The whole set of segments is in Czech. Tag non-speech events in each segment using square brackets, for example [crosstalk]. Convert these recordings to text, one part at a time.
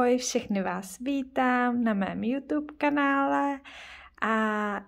Ahoj, všechny vás vítám na mém YouTube kanále a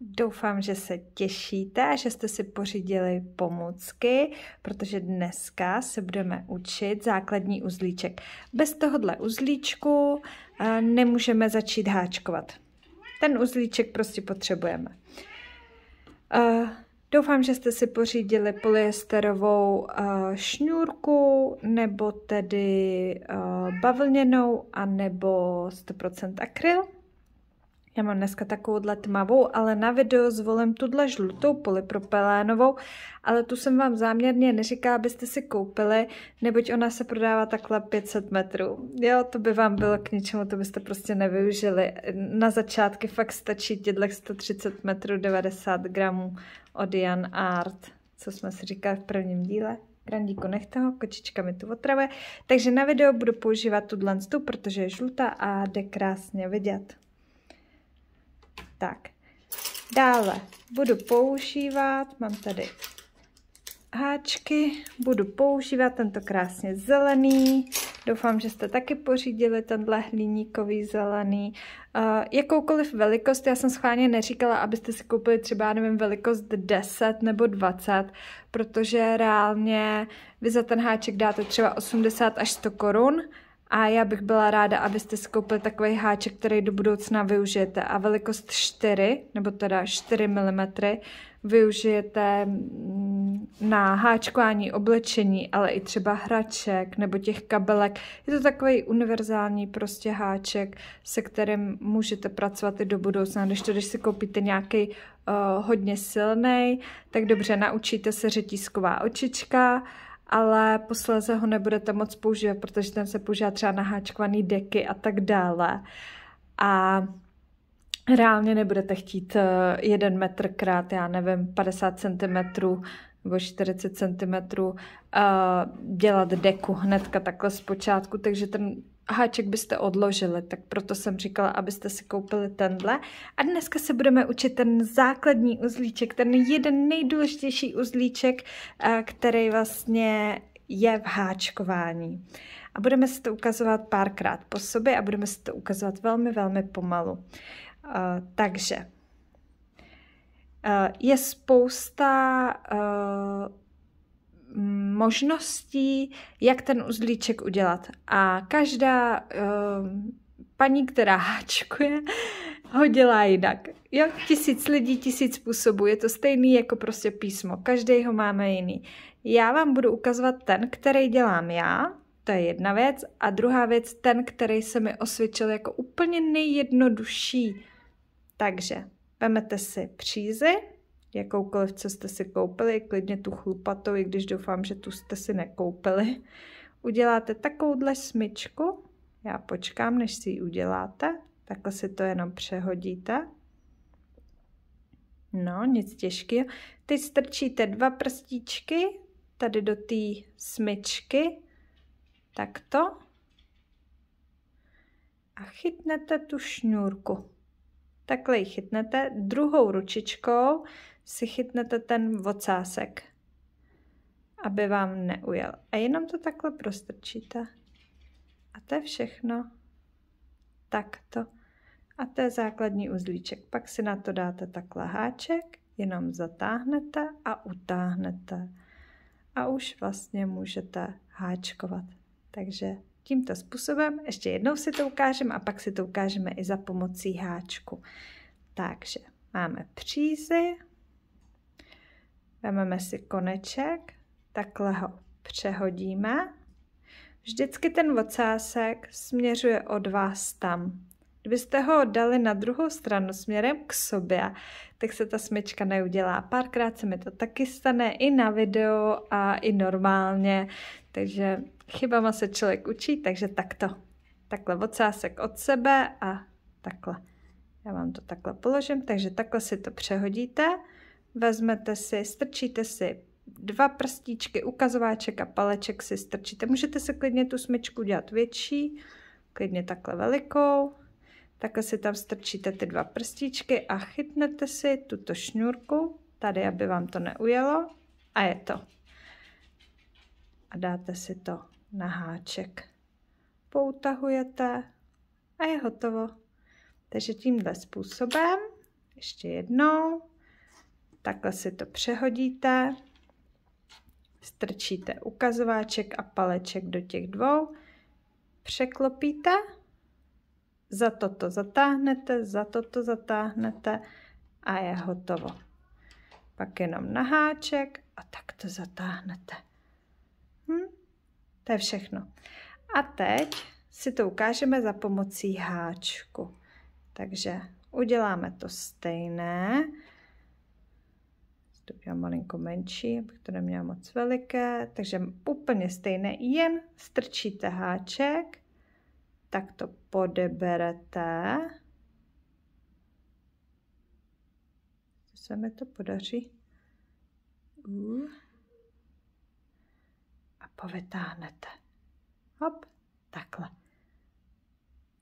doufám, že se těšíte a že jste si pořídili pomůcky, protože dneska se budeme učit základní uzlíček. Bez tohohle uzlíčku eh, nemůžeme začít háčkovat. Ten uzlíček prostě potřebujeme. Eh, Doufám, že jste si pořídili polyesterovou eh, šňůrku, nebo tedy eh, bavlněnou, anebo 100% akryl. Já mám dneska takovouhle tmavou, ale na video zvolím tuhle žlutou polypropelénovou, ale tu jsem vám záměrně neříká, abyste si koupili, neboť ona se prodává takhle 500 metrů. Jo, to by vám bylo k ničemu, to byste prostě nevyužili. Na začátky fakt stačí tědlek 130 metrů 90 gramů od Jan Art, co jsme si říkali v prvním díle. Grandíku nechte ho, kočička mi tu otravuje. Takže na video budu používat tuhle, protože je žlutá a jde krásně vidět. Tak, dále budu používat, mám tady háčky, budu používat tento krásně zelený. Doufám, že jste taky pořídili tenhle hliníkový zelený. Uh, jakoukoliv velikost, já jsem schválně neříkala, abyste si koupili třeba, nevím, velikost 10 nebo 20, protože reálně vy za ten háček dáte třeba 80 až 100 korun, a já bych byla ráda, abyste si koupili takový háček, který do budoucna využijete. A velikost 4, nebo teda 4 mm, využijete na háčkování oblečení, ale i třeba hraček nebo těch kabelek. Je to takový univerzální prostě háček, se kterým můžete pracovat i do budoucna. Když to, když si koupíte nějaký uh, eh, hodně silný, tak dobře, naučíte se řetízková očička ale posléze ho nebudete moc používat, protože ten se používá třeba na háčkovaný deky a tak dále. A reálně nebudete chtít eh, jeden metr krát, já nevím, 50 cm nebo 40 cm eh, dělat deku hnedka takhle z počátku, takže ten háček byste odložili, tak proto jsem říkala, abyste si koupili tenhle. A dneska se budeme učit ten základní uzlíček, ten jeden nejdůležitější uzlíček, eh, který vlastně je v háčkování. A budeme si to ukazovat párkrát po sobě a budeme si to ukazovat velmi, velmi pomalu. Eh, takže eh, je spousta možností, jak ten uzlíček udělat. A každá uh, paní, která háčkuje, ho dělá jinak. Jo, tisíc lidí, tisíc způsobů. Je to stejný jako prostě písmo. Každý ho máme jiný. Já vám budu ukazovat ten, který dělám já, to je jedna věc. A druhá věc, ten, který se mi osvědčil jako úplně nejjednodušší. Takže vemete si přízy, Jakoukoliv, co jste si koupili, klidně tu chlupatou, i když doufám, že tu jste si nekoupili. Uděláte takovouhle smyčku, já počkám, než si ji uděláte, takhle si to jenom přehodíte. No, nic těžkého. Teď strčíte dva prstíčky tady do té smyčky, takto. A chytnete tu šňůrku. Takhle ji chytnete druhou ručičkou, si chytnete ten ocásek, aby vám neujel. A jenom to takhle prostrčíte. A to je všechno. Takto. A to je základní uzlíček. Pak si na to dáte takhle háček, jenom zatáhnete a utáhnete. A už vlastně můžete háčkovat. Takže tímto způsobem ještě jednou si to ukážeme a pak si to ukážeme i za pomocí háčku. Takže máme přízy, Vememe si koneček, takhle ho přehodíme. Vždycky ten ocásek směřuje od vás tam. Kdybyste ho dali na druhou stranu směrem k sobě, tak se ta smyčka neudělá. Párkrát se mi to taky stane i na video a i normálně, takže chybama se člověk učí, takže takto. Takhle ocásek od sebe a takhle. Já vám to takhle položím, takže takhle si to přehodíte vezmete si, strčíte si dva prstíčky, ukazováček a paleček si strčíte. Můžete se klidně tu smyčku dělat větší, klidně takhle velikou. Takhle si tam strčíte ty dva prstíčky a chytnete si tuto šňůrku, tady, aby vám to neujelo. A je to. A dáte si to na háček. Poutahujete a je hotovo. Takže tímhle způsobem, ještě jednou, Takhle si to přehodíte, strčíte ukazováček a paleček do těch dvou, překlopíte, za toto zatáhnete, za toto zatáhnete a je hotovo. Pak jenom na háček a tak to zatáhnete. Hm? To je všechno. A teď si to ukážeme za pomocí háčku. Takže uděláme to stejné to udělám malinko menší, abych to neměla moc veliké. Takže úplně stejné, jen strčíte háček, tak to podeberete. Co se mi to podaří? Uh. A povytáhnete. Hop, takhle.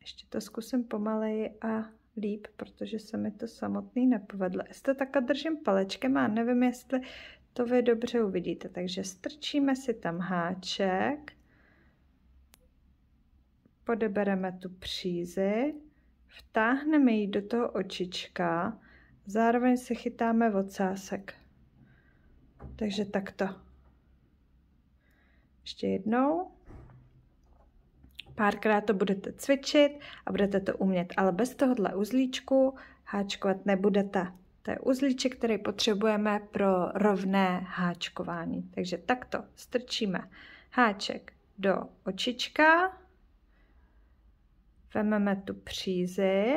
Ještě to zkusím pomaleji a líp, protože se mi to samotný nepovedlo. Jestli to takhle držím palečkem a nevím, jestli to vy dobře uvidíte. Takže strčíme si tam háček, podebereme tu přízi, vtáhneme ji do toho očička, zároveň se chytáme ocásek. Takže takto. Ještě jednou. Párkrát to budete cvičit a budete to umět, ale bez tohohle uzlíčku háčkovat nebudete. To je uzlíček, který potřebujeme pro rovné háčkování. Takže takto strčíme háček do očička, vememe tu přízi,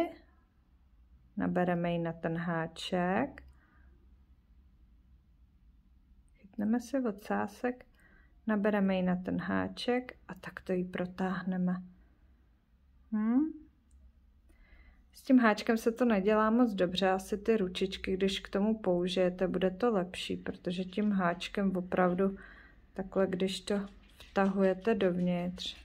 nabereme ji na ten háček, chytneme si od Nabereme ji na ten háček a takto ji protáhneme. Hm? S tím háčkem se to nedělá moc dobře, asi ty ručičky, když k tomu použijete, bude to lepší, protože tím háčkem opravdu takhle, když to vtahujete dovnitř.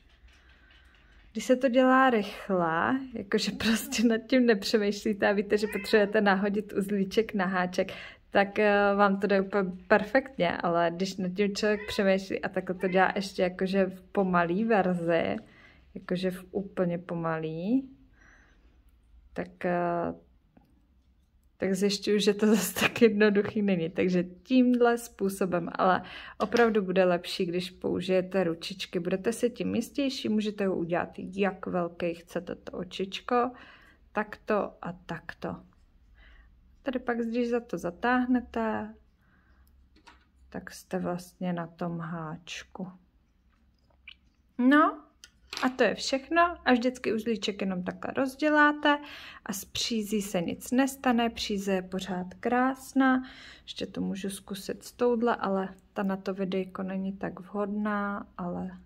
Když se to dělá rychle, jakože prostě nad tím nepřemýšlíte a víte, že potřebujete nahodit uzlíček na háček, tak eh, vám to jde úplně perfektně, ale když na tím člověk přemýšlí a takhle to dělá ještě jakože v pomalý verzi, jakože v úplně pomalý, tak, eh, tak zjišťuju, že to [laughs] zase tak jednoduchý není. Takže tímhle způsobem, ale opravdu bude lepší, když použijete ručičky. Budete si tím jistější, můžete ho udělat jak velký chcete to očičko, takto a takto. Tady pak, když za to zatáhnete, tak jste vlastně na tom háčku. No a to je všechno a vždycky uzlíček jenom takhle rozděláte a s přízí se nic nestane, příze je pořád krásná, ještě to můžu zkusit s touhle, ale ta na to videjko není tak vhodná, ale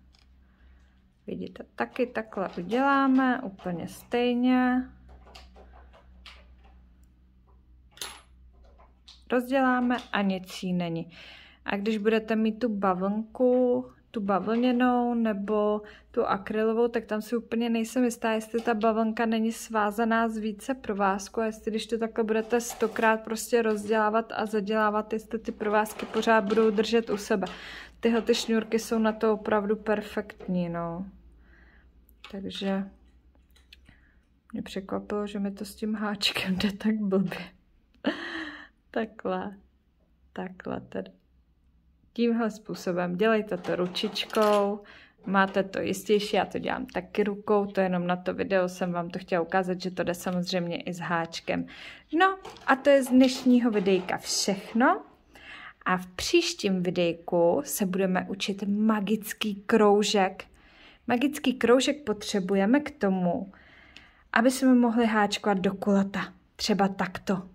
vidíte, taky takhle uděláme úplně stejně. rozděláme a nic jí není. A když budete mít tu bavlnku, tu bavlněnou nebo tu akrylovou, tak tam si úplně nejsem jistá, jestli ta bavlnka není svázaná z více provázku a jestli když to takhle budete stokrát prostě rozdělávat a zadělávat, jestli ty provázky pořád budou držet u sebe. Tyhle ty šňůrky jsou na to opravdu perfektní, no. Takže mě překvapilo, že mi to s tím háčkem jde tak blbě takhle, takhle tedy. Tímhle způsobem dělejte to ručičkou, máte to jistější, já to dělám taky rukou, to jenom na to video jsem vám to chtěla ukázat, že to jde samozřejmě i s háčkem. No a to je z dnešního videjka všechno. A v příštím videjku se budeme učit magický kroužek. Magický kroužek potřebujeme k tomu, aby jsme mohli háčkovat do kulata. Třeba takto.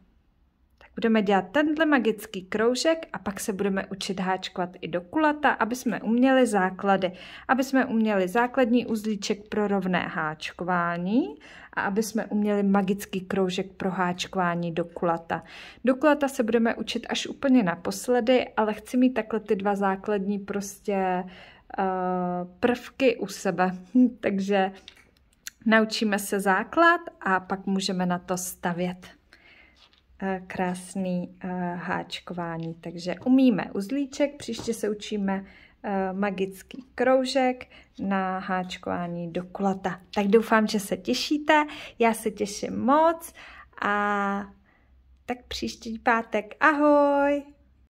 Budeme dělat tenhle magický kroužek a pak se budeme učit háčkovat i do kulata, aby jsme uměli základy, aby jsme uměli základní uzlíček pro rovné háčkování a aby jsme uměli magický kroužek pro háčkování do kulata. Do kulata se budeme učit až úplně naposledy, ale chci mít takhle ty dva základní prostě uh, prvky u sebe. [laughs] Takže naučíme se základ a pak můžeme na to stavět krásný háčkování. Takže umíme uzlíček, příště se učíme magický kroužek na háčkování do kulata. Tak doufám, že se těšíte, já se těším moc a tak příští pátek ahoj!